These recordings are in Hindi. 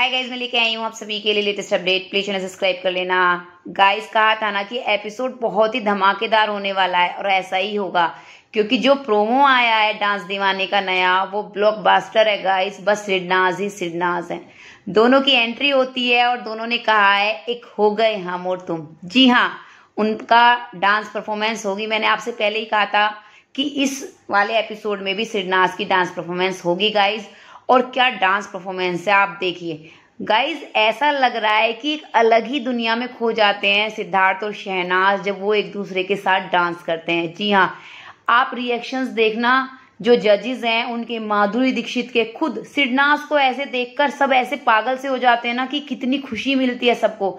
हाय गाइस मैं लेके आई हूँ आप सभी के लिए लेटेस्ट अपडेट प्लीज उन्हें सब्सक्राइब कर लेना गाइस कहा था ना कि एपिसोड बहुत ही धमाकेदार होने वाला है और ऐसा ही होगा क्योंकि जो प्रोमो आया है डांस दीवाने का नया वो बास्टर है गाइस बस सिडनाज ही सिडनाज है दोनों की एंट्री होती है और दोनों ने कहा है एक हो गए हम और तुम जी हाँ उनका डांस परफॉर्मेंस होगी मैंने आपसे पहले ही कहा था कि इस वाले एपिसोड में भी सिडनाज की डांस परफॉर्मेंस होगी गाइज़ और क्या डांस परफॉर्मेंस है आप देखिए गाइज ऐसा लग रहा है कि एक अलग ही दुनिया में खो जाते हैं सिद्धार्थ और शहनाज जब वो एक दूसरे के साथ डांस करते हैं जी हाँ आप रिएक्शंस देखना जो जजेस हैं उनके माधुरी दीक्षित के खुद सिडनास को ऐसे देखकर सब ऐसे पागल से हो जाते हैं ना कि कितनी खुशी मिलती है सबको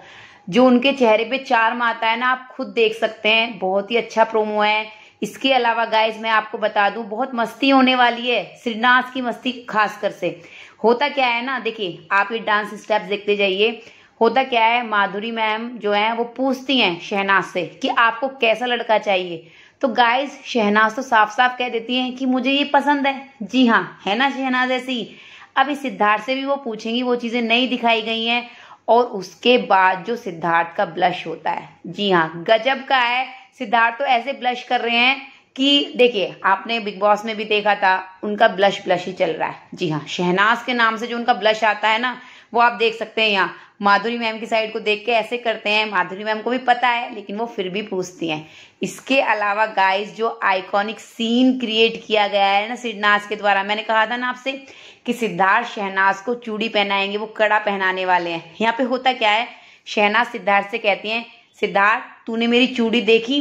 जो उनके चेहरे पे चार माता है ना आप खुद देख सकते हैं बहुत ही अच्छा प्रोमो है इसके अलावा गाइज मैं आपको बता दूं बहुत मस्ती होने वाली है श्रीनाथ की मस्ती खास कर से होता क्या है ना देखिए आप ये डांस स्टेप्स देखते जाइए होता क्या है माधुरी मैम जो है वो पूछती हैं शहनाज से कि आपको कैसा लड़का चाहिए तो गाइज शहनाज तो साफ साफ कह देती हैं कि मुझे ये पसंद है जी हाँ है ना शहनाज ऐसी अभी सिद्धार्थ से भी वो पूछेंगी वो चीज़ें नहीं दिखाई गई हैं और उसके बाद जो सिद्धार्थ का ब्लश होता है जी हाँ गजब का है सिद्धार्थ तो ऐसे ब्लश कर रहे हैं कि देखिए आपने बिग बॉस में भी देखा था उनका ब्लश ब्लश ही चल रहा है जी हाँ शहनाज के नाम से जो उनका ब्लश आता है ना वो आप देख सकते हैं यहाँ माधुरी मैम की साइड को देख के ऐसे करते हैं माधुरी मैम को भी पता है लेकिन वो फिर भी पूछती हैं इसके अलावा गाइस जो आइकॉनिक सीन क्रिएट किया गया है ना सिद्धनाज के द्वारा मैंने कहा था ना आपसे कि सिद्धार्थ शहनाज को चूड़ी पहनाएंगे वो कड़ा पहनाने वाले हैं यहाँ पे होता क्या है शहनाज सिद्धार्थ से कहती हैं सिद्धार्थ तूने मेरी चूड़ी देखी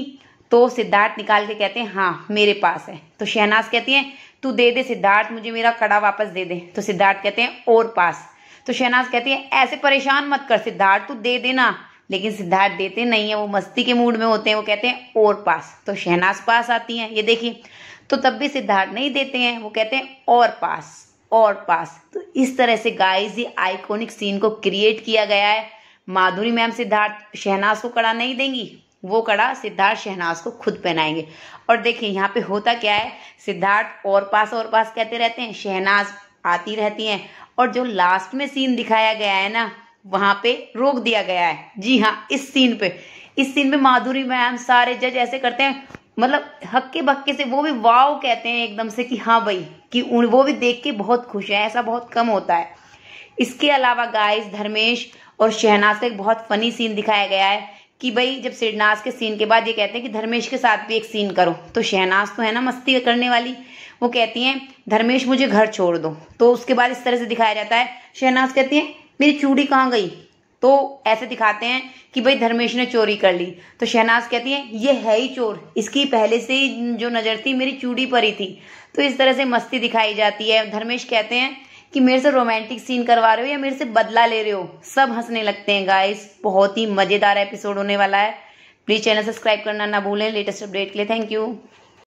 तो सिद्धार्थ निकाल के कहते हैं हाँ मेरे पास है तो शहनाज कहती है तू दे दे सिद्धार्थ मुझे मेरा कड़ा वापस दे दे तो सिद्धार्थ कहते हैं और पास तो शहनाज कहती है ऐसे परेशान मत कर सिद्धार्थ तू दे देना लेकिन सिद्धार्थ देते नहीं है वो मस्ती के मूड में होते हैं वो कहते हैं और पास तो शहनाज पास आती हैं ये देखिए तो तब भी सिद्धार्थ नहीं देते हैं वो कहते हैं और पास और पास तो इस तरह से गाइस ये आइकॉनिक सीन को क्रिएट किया गया है माधुरी मैम सिद्धार्थ शहनाज को कड़ा नहीं देंगी वो कड़ा सिद्धार्थ शहनाज को खुद पहनाएंगे और देखिए यहाँ पे होता क्या है सिद्धार्थ और पास और पास कहते रहते हैं शहनाज आती रहती हैं और जो लास्ट में सीन दिखाया गया है ना वहां पे रोक दिया गया है जी हाँ इस सीन पे इस सीन में माधुरी मैम सारे जज ऐसे करते हैं मतलब हक्के बक्के से वो भी वाव कहते हैं एकदम से कि हाँ भाई कि वो भी देख के बहुत खुश है ऐसा बहुत कम होता है इसके अलावा गाइस धर्मेश और शहनाज का एक बहुत फनी सीन दिखाया गया है कि भाई जब शहनाज के सीन के बाद ये कहते हैं कि धर्मेश के साथ भी एक सीन करो तो शहनाज तो है ना मस्ती करने वाली वो कहती हैं धर्मेश मुझे घर छोड़ दो तो उसके बाद इस तरह से दिखाया जाता है शहनाज कहती हैं मेरी चूड़ी कहाँ गई तो ऐसे दिखाते हैं कि भाई धर्मेश ने चोरी कर ली तो शहनाज कहती है ये है ही चोर इसकी पहले से ही जो नज़र थी मेरी चूड़ी पर ही थी तो इस तरह से मस्ती दिखाई जाती है धर्मेश कहते हैं कि मेरे से रोमांटिक सीन करवा रहे हो या मेरे से बदला ले रहे हो सब हंसने लगते हैं गाइस बहुत ही मजेदार एपिसोड होने वाला है प्लीज चैनल सब्सक्राइब करना ना भूलें लेटेस्ट अपडेट के लिए थैंक यू